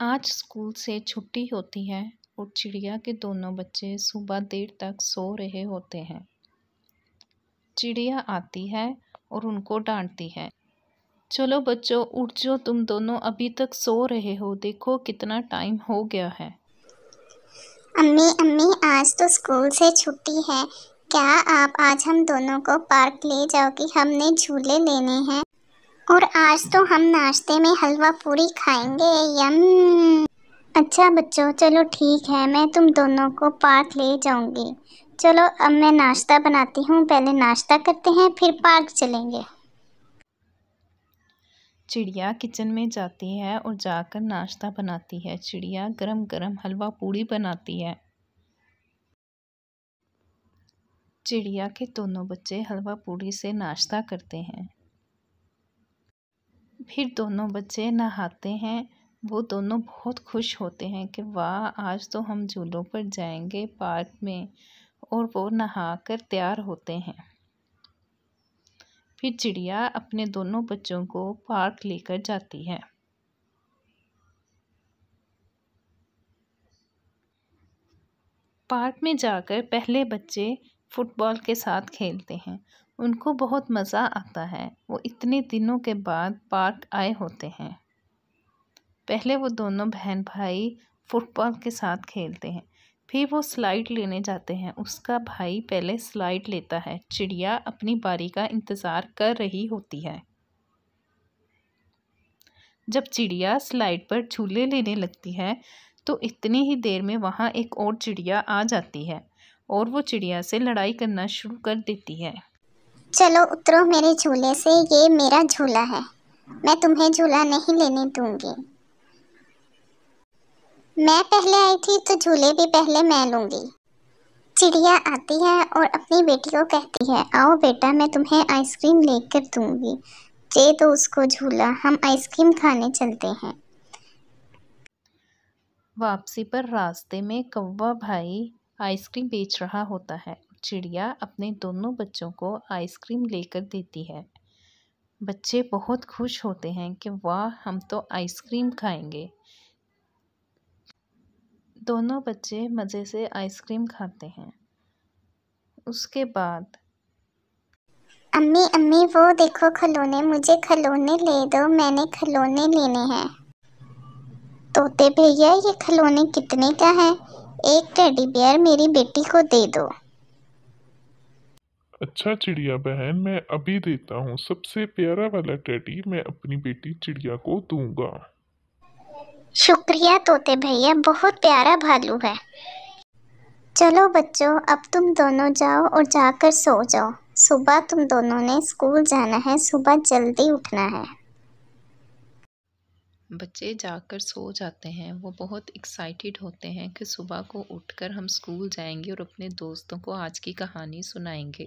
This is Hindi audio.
आज स्कूल से छुट्टी होती है और चिड़िया के दोनों बच्चे सुबह देर तक सो रहे होते हैं चिड़िया आती है और उनको डांटती है चलो बच्चों उठ जो तुम दोनों अभी तक सो रहे हो देखो कितना टाइम हो गया है अम्मी अम्मी आज तो स्कूल से छुट्टी है क्या आप आज हम दोनों को पार्क ले जाओगी हमने झूले लेने हैं और आज तो हम नाश्ते में हलवा पूरी खाएंगे यम अच्छा बच्चों चलो ठीक है मैं तुम दोनों को पार्क ले जाऊंगी चलो अब मैं नाश्ता बनाती हूँ पहले नाश्ता करते हैं फिर पार्क चलेंगे चिड़िया किचन में जाती है और जाकर नाश्ता बनाती है चिड़िया गरम गरम हलवा पूड़ी बनाती है चिड़िया के दोनों बच्चे हलवा पूड़ी से नाश्ता करते हैं फिर दोनों बच्चे नहाते हैं वो दोनों बहुत खुश होते हैं कि वाह आज तो हम झूलों पर जाएंगे पार्क में और वो नहा कर तैयार होते हैं फिर चिड़िया अपने दोनों बच्चों को पार्क लेकर जाती है पार्क में जाकर पहले बच्चे फ़ुटबॉल के साथ खेलते हैं उनको बहुत मज़ा आता है वो इतने दिनों के बाद पार्क आए होते हैं पहले वो दोनों बहन भाई फ़ुटबॉल के साथ खेलते हैं फिर वो स्लाइड लेने जाते हैं उसका भाई पहले स्लाइड लेता है चिड़िया अपनी बारी का इंतज़ार कर रही होती है जब चिड़िया स्लाइड पर झूले लेने लगती है तो इतनी ही देर में वहाँ एक और चिड़िया आ जाती है और वो चिड़िया से लड़ाई करना शुरू कर देती है चलो उतरो मेरे झूले से ये मेरा झूला है मैं तुम्हें झूला नहीं लेने दूंगी मैं पहले आई थी तो झूले भी पहले मैं लूंगी चिड़िया आती है और अपनी बेटी को कहती है आओ बेटा मैं तुम्हें आइसक्रीम लेकर दूंगी जे तो उसको झूला हम आइसक्रीम खाने चलते हैं वापसी पर रास्ते में कौवा भाई आइसक्रीम बेच रहा होता है चिड़िया अपने दोनों बच्चों को आइसक्रीम लेकर देती है बच्चे बहुत खुश होते हैं कि वाह हम तो आइसक्रीम खाएंगे दोनों बच्चे मज़े से आइसक्रीम खाते हैं उसके बाद अम्मी अम्मी वो देखो खिलौने मुझे खिलौने ले दो मैंने खिलौने लेने हैं तोते भैया ये खिलौने कितने का है एक टेडी बियर मेरी बेटी को दे दो अच्छा चिड़िया बहन मैं अभी देता हूँ सबसे प्यारा वाला टेडी मैं अपनी बेटी चिड़िया को दूंगा शुक्रिया तोते भैया बहुत प्यारा भालू है चलो बच्चों अब तुम दोनों जाओ और जाकर सो जाओ सुबह तुम दोनों ने स्कूल जाना है सुबह जल्दी उठना है बच्चे जाकर सो जाते हैं वो बहुत एक्साइटेड होते हैं कि सुबह को उठकर हम स्कूल जाएंगे और अपने दोस्तों को आज की कहानी सुनाएंगे